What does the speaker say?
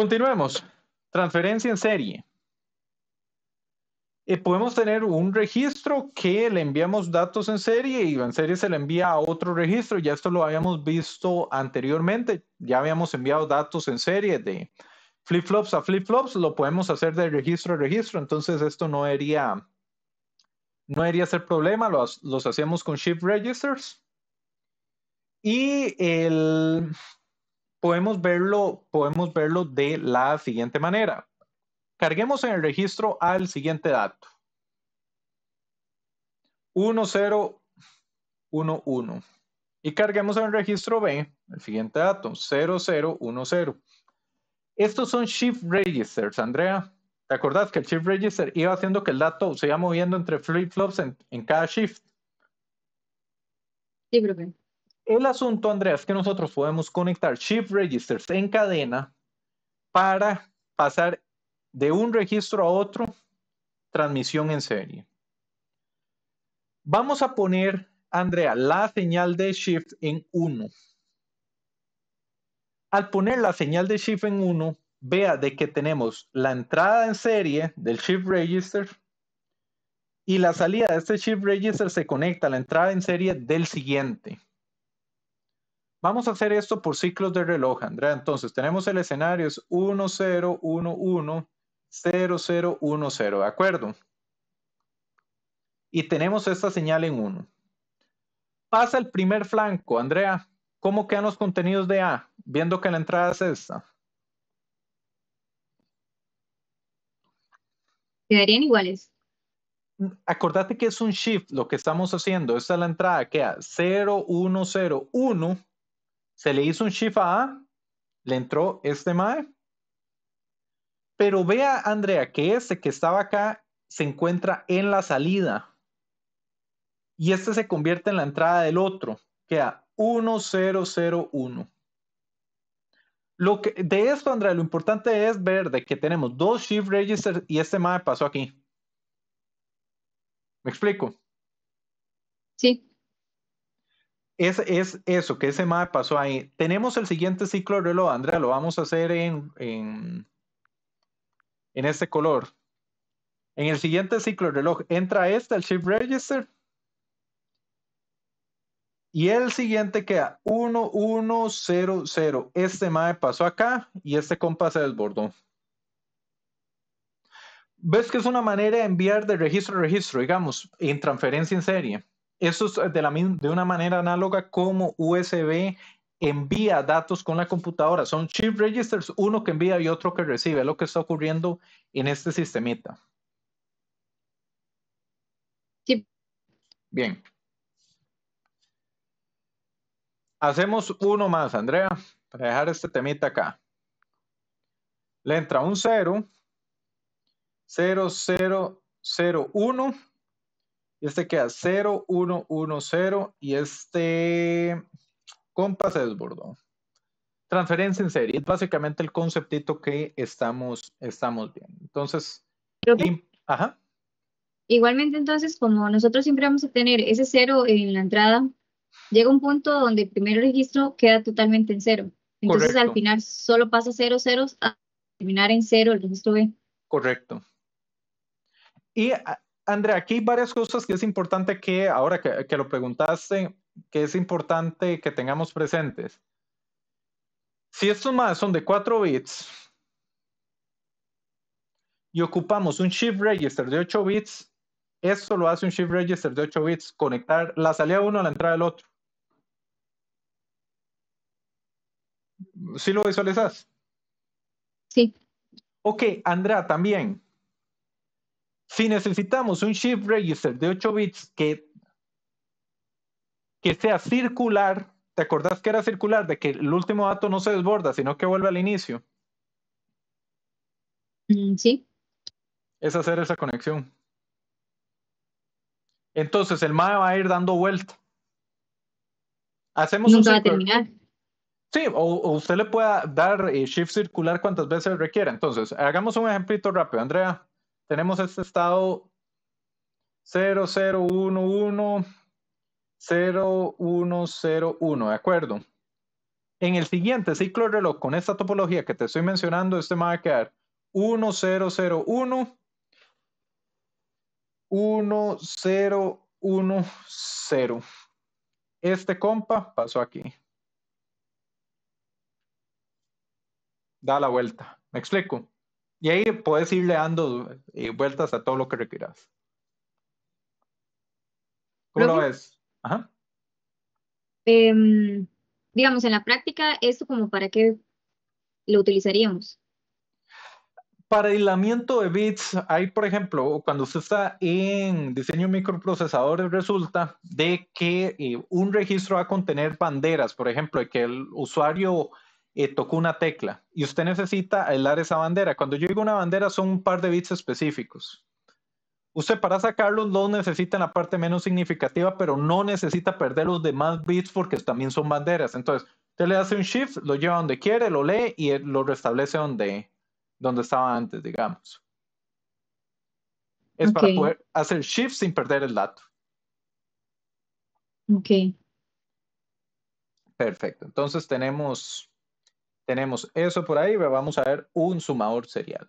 Continuemos. Transferencia en serie. Eh, podemos tener un registro que le enviamos datos en serie y en serie se le envía a otro registro. Ya esto lo habíamos visto anteriormente. Ya habíamos enviado datos en serie de flip-flops a flip-flops. Lo podemos hacer de registro a registro. Entonces esto no sería no sería ser problema. Los, los hacemos con shift registers. Y el podemos verlo, podemos verlo de la siguiente manera. Carguemos en el registro A el siguiente dato. 1011 y carguemos en el registro B el siguiente dato, 0010. Estos son shift registers, Andrea. ¿Te acordás que el shift register iba haciendo que el dato se iba moviendo entre flip-flops en, cada shift? Sí, profe. El asunto, Andrea, es que nosotros podemos conectar shift registers en cadena para pasar de un registro a otro transmisión en serie. Vamos a poner, Andrea, la señal de shift en 1. Al poner la señal de shift en 1, vea de que tenemos la entrada en serie del shift register y la salida de este shift register se conecta a la entrada en serie del siguiente. Vamos a hacer esto por ciclos de reloj, Andrea. Entonces, tenemos el escenario, es 1, 0, 1, 1, 0, 0, 1, 0, ¿de acuerdo? Y tenemos esta señal en 1. Pasa el primer flanco, Andrea. ¿Cómo quedan los contenidos de A? Viendo que la entrada es esta. Quedarían iguales. Acordate que es un shift lo que estamos haciendo. Esta es la entrada, queda 0, 1, 0, 1 se le hizo un shift A, le entró este Mae. Pero vea, Andrea, que este que estaba acá se encuentra en la salida. Y este se convierte en la entrada del otro. Queda 1001. Lo que, de esto, Andrea, lo importante es ver de que tenemos dos shift registers y este MAE pasó aquí. ¿Me explico? Sí es, eso, que ese MAE pasó ahí. Tenemos el siguiente ciclo de reloj, Andrea, lo vamos a hacer en, en, este color. En el siguiente ciclo de reloj entra este, el Shift Register. Y el siguiente queda 1100. Este MAE pasó acá y este compa se desbordó. Ves que es una manera de enviar de registro a registro, digamos, en transferencia en serie. Eso es eh, de, una manera análoga como USB envía datos con la computadora. Son chip registers, uno que envía y otro que recibe. Es lo que está ocurriendo en este sistemita. Sí. Bien. Hacemos uno más, Andrea, para dejar este temita acá. Le entra un 0, 0, 0, 0, 1 este queda 0, 1, 1, 0. Y este compa se desbordó. Transferencia en serie. Es básicamente el conceptito que estamos, estamos viendo. Entonces, ajá. Igualmente, entonces, como nosotros siempre vamos a tener ese cero en la entrada, llega un punto donde el primer registro queda totalmente en cero. Entonces, al final solo pasa cero ceros a terminar en cero el registro B. Correcto. Y ah, Andrea, aquí hay varias cosas que es importante que, ahora que, lo preguntaste, que es importante que tengamos presentes. Si estos más son de 4 bits y ocupamos un shift register de 8 bits, esto lo hace un shift register de 8 bits, conectar la salida de uno a la entrada del otro. ¿Sí lo visualizas? Sí. Ok, Andrea, también si necesitamos un shift register de 8 bits que, que sea circular, ¿te acordás que era circular? De que el último dato no se desborda, sino que vuelve al inicio. Mm, sí. Es hacer esa conexión. Entonces el MAE va a ir dando vuelta. Hacemos un va a terminar. Sí, o, usted le pueda dar eh, shift circular cuantas veces requiera. Entonces, hagamos un ejemplito rápido, Andrea tenemos este estado 0011, 0101, ¿de acuerdo? En el siguiente ciclo de reloj, con esta topología que te estoy mencionando, este me va a quedar 1001, 1010. Este compa pasó aquí. Da la vuelta. ¿Me explico? Y ahí puedes irle dando eh, vueltas a todo lo que requieras. ¿Cómo lo ves? Ajá. Em, digamos, en la práctica, ¿esto como para qué lo utilizaríamos? Para aislamiento de bits, hay, por ejemplo, cuando usted está en diseño microprocesador, microprocesadores, resulta de que eh, un registro va a contener banderas, por ejemplo, de que el usuario eh, tocó una tecla y usted necesita aislar esa bandera. Cuando yo digo una bandera son un par de bits específicos. Usted para sacarlos los necesita en la parte menos significativa, pero no necesita perder los demás bits porque también son banderas. Entonces, usted le hace un shift, lo lleva donde quiere, lo lee y lo restablece donde, donde estaba antes, digamos. Es para poder hacer shift sin perder el dato. Ok. Perfecto. Entonces tenemos tenemos eso por ahí, pero vamos a ver un sumador serial.